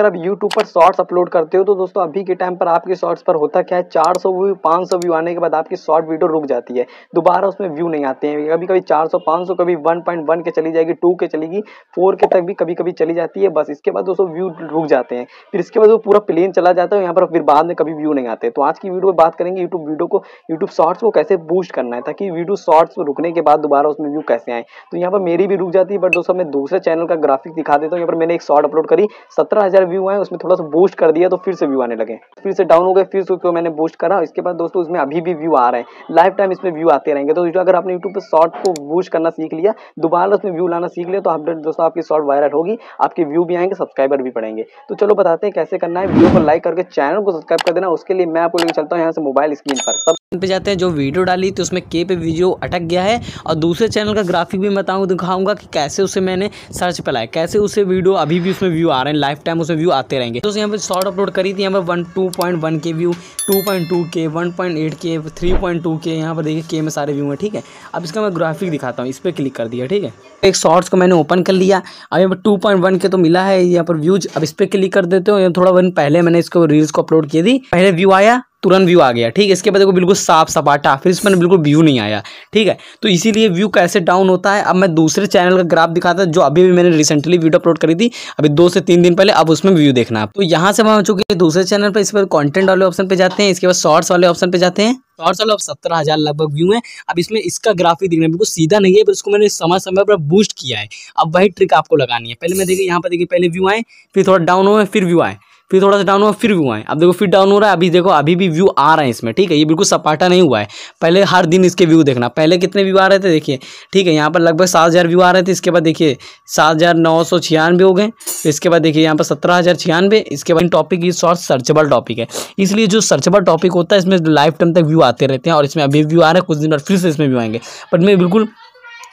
अगर आप यूट्यूब पर शॉर्ट्स अपलोड करते हो तो दोस्तों अभी के टाइम पर आपके शॉर्ट्स पर होता क्या है चार सौ व्यू पाँच सौ व्यू आने के बाद आपकी शॉर्ट वीडियो रुक जाती है दोबारा उसमें व्यू नहीं आते हैं कभी कभी 400 500 कभी 1.1 के चली जाएगी 2 के चलेगी फोर के तक भी कभी कभी चली जाती है बस इसके बाद दोस्तों व्यू रुक जाते हैं फिर इसके बाद वो पूरा प्लेन चला जाता है यहाँ पर फिर बाद में कभी व्यू नहीं आते तो आज की वीडियो में बात करेंगे यूट्यूब वीडियो को यूट्यूब शॉर्ट्स को कैसे बूस्ट करना है ताकि वीडियो शॉर्ट्स रुकने के बाद दोबारा उसमें व्यू कैसे आए तो यहाँ पर मेरी भी रुक जाती है बट दोस्तों मैं दूसरे चैनल का ग्राफिक दिखा देता हूँ यहाँ पर मैंने एक शॉर्ट अपलोड करी सत्रह व्यू आए उसमें थोड़ा सा बूस्ट कर दिया तो फिर से व्यू आने लगे फिर से डाउन हो गए फिर उसको मैंने बूस्ट करा इसके बाद दोस्तों उसमें अभी भी व्यू आ रहे हैं लाइफ टाइम इसमें व्यू आते रहेंगे तो अगर आपने यूट्यूब पर शॉर्ट को बूस्ट करना सीख लिया दोबारा उसमें व्यू लाना सीख लिया तो अपडेट दोस्तों आपकी शॉर्ट वायरल होगी आपके व्यू भी आएंगे सब्सक्राइबर भी पड़ेंगे तो चलो बताते हैं कैसे करना है वीडियो को लाइक करके चैनल को सब्सक्राइब कर देना उसके लिए मैं आपको लेकर चलता हूँ यहाँ से मोबाइल स्क्रीन पर सब पे जाते हैं जो वीडियो डाली थी उसमें के पे वीडियो अटक गया है और दूसरे चैनल का ग्राफिक भी बताऊँ दिखाऊंगा कि कैसे उसे मैंने सर्च पर लाया कैसे उसे वीडियो अभी भी उसमें व्यू आ रहे हैं लाइफ टाइम उसमें व्यू आते रहेंगे तो यहाँ पर शॉर्ट अपलोड करी थी यहाँ पर one two point one K view two point two K one point eight K three point two K यहाँ पर देखिए के में सारे व्यू हैं ठीक है अब इसका मैं ग्राफिक दिखाता हूँ इस पर क्लिक कर दिया ठीक है एक शॉर्ट्स को मैंने ओपन कर लिया अब यहाँ पर टू पॉइंट वन के तो मिला है यहाँ पर व्यूज अब इस पर क्लिक कर देते हो थोड़ा वन पहले मैंने इसको रील्स को अपलोड की थी पहले व्यू आया तुरंत व्यू आ गया ठीक है इसके बाद देखो बिल्कुल साफ सपाटा फिर इसमें बिल्कुल व्यू नहीं आया ठीक है तो इसीलिए व्यू कैसे डाउन होता है अब मैं दूसरे चैनल का ग्राफ दिखाता जो अभी भी मैंने रिसेंटली वीडियो अपलोड करी थी अभी दो से तीन दिन पहले अब उसमें व्यू देखना तो यहाँ से मैं हो चुके दूसरे चैनल पर इस पर कॉन्टेंट वाले ऑप्शन पर जाते हैं इसके बाद शॉर्ट्स वाले ऑप्शन पर जाते हैं शॉर्ट्स वाले अब सत्रह हज़ार लगभग व्यू है अब इसमें इसका ग्राफ ही देखना बिल्कुल सीधा नहीं है पर इसको मैंने समय समय पर बूस्ट किया है अब वही ट्रिक आपको लगानी है पहले मैं देखिए यहाँ पर देखिए पहले व्यू आए फिर थोड़ा डाउन हुए फिर व्यू आए फिर थोड़ा सा डाउन हुआ फिर व्यू आए अब देखो फिर डाउन हो रहा है अभी देखो अभी भी व्यू आ रहे हैं इसमें ठीक है ये बिल्कुल सपाटा नहीं हुआ है पहले हर दिन इसके व्यू देखना पहले कितने व्यू आ रहे थे देखिए ठीक है यहाँ पर लगभग सात हज़ार व्यू आ रहे थे इसके बाद देखिए सात हज़ार नौ सौ छियानवे हो गए इसके बाद देखिए यहाँ पर सत्रह हज़ार छियानवे इसके बाद टॉपिक ये शॉर्ट सर्चेबल टॉपिक है इसलिए जो सर्चेबल टॉपिक होता है इसमें लाइफ टाइम तक व्यू आते रहते हैं और इसमें अभी व्यू आ रहे हैं कुछ दिन बाद फिर से इसमें व्यू आएंगे बट मैं बिल्कुल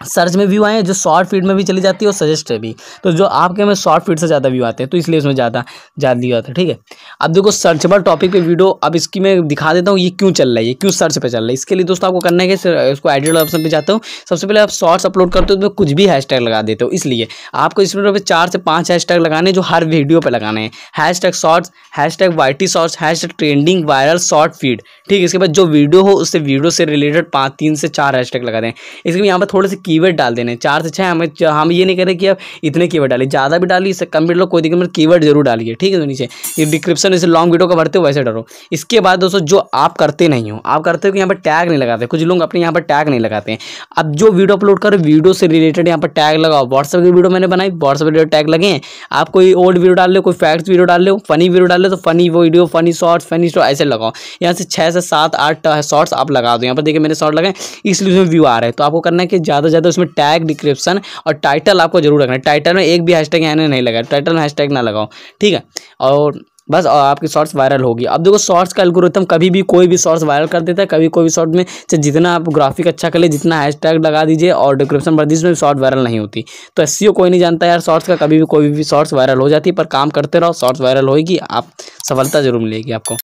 सर्च में व्यू आए जो शॉर्ट फीड में भी चली जाती है और सजेस्ट भी तो जो आपके में शॉर्ट फीड से ज़्यादा व्यू आते हैं तो इसलिए उसमें ज़्यादा ज़्यादा व्यू आता है ठीक है अब देखो सर्चबल टॉपिक पे वीडियो अब इसकी मैं दिखा देता हूँ ये क्यों चल रहा है ये क्यों सर्च पे चल रहा है इसके लिए दोस्तों आपको करना है कि उसको एडिट ऑप्शन पर जाता हूँ सबसे पहले आप शॉर्ट्स अपलोड करते हो तो कुछ भी हैश लगा देते हो इसलिए आपको इस पर चार से पाँच हैश लगाने जो हर वीडियो पर लगाने हैं hashtag shorts hashtag YT shorts hashtag trending viral short feed ठीक है इसके बाद जो वीडियो हो उससे वीडियो से रिलेटेड पाँच तीन से चार हैश लगा दें इसके यहाँ पर थोड़े से कीवर्ड डाल देने चार से छः हमें हम ये नहीं कह रहे कि आप इतने कीवर्ड डालिए ज़्यादा भी डालिए इससे कम भी डालो कोई दिक्कत मतलब कीवर्ड जरूर डालिए ठीक है तो नीचे ये डिस्क्रिप्शन इसे लॉन्ग वीडियो का भरते हो वैसे डरो इसके बाद दोस्तों जो आप करते नहीं हो आप करते हो कि यहाँ पर टैग नहीं लगाते कुछ लोग अपने यहाँ पर टैग नहीं लगाते हैं अब जो वीडियो अपलोड करो वीडियो से रिलेटेड यहाँ पर टैग लगाओ व्हाट्सअप की वीडियो मैंने बनाई व्हाट्सअप वीडियो टैग लगे हैं आप कोई ओल्ड वीडियो डाल लो कोई फैक्ट्स वीडियो डाल लो फनी वीडियो डाल लो तो funny video funny shorts funny short ऐसे लगाओ यहाँ से छः से सात आठ शॉर्ट्स आप लगा दो यहाँ पर देखिए मेरे शॉर्ट लगाए इसलिए उसमें व्यू आ रहे हैं तो आपको करना है कि ज़्यादा जाता है उसमें टैग डिस्क्रिप्शन और टाइटल आपको जरूर रखना है टाइटल में एक भी हैशटैग यानी नहीं लगा टाइटल में हैशटैग ना लगाओ ठीक है और बस और आपकी शॉर्ट्स वायरल होगी अब देखो शॉर्ट्स का एल्गोरिथम कभी भी कोई भी शॉर्ट्स वायरल कर देता है कभी कोई भी शॉर्ट में चाहे जितना आप ग्राफिक अच्छा कर ले जितना हैशटैग लगा दीजिए और डिस्क्रिप्शन बढ़ दीजिए उसमें शॉर्ट वायरल नहीं होती तो एस e कोई नहीं जानता यार शॉर्ट्स का कभी भी कोई भी शॉर्ट्स वायरल हो जाती है पर काम करते रहो शॉर्ट्स वायरल होगी आप सफलता जरूर मिलेगी आपको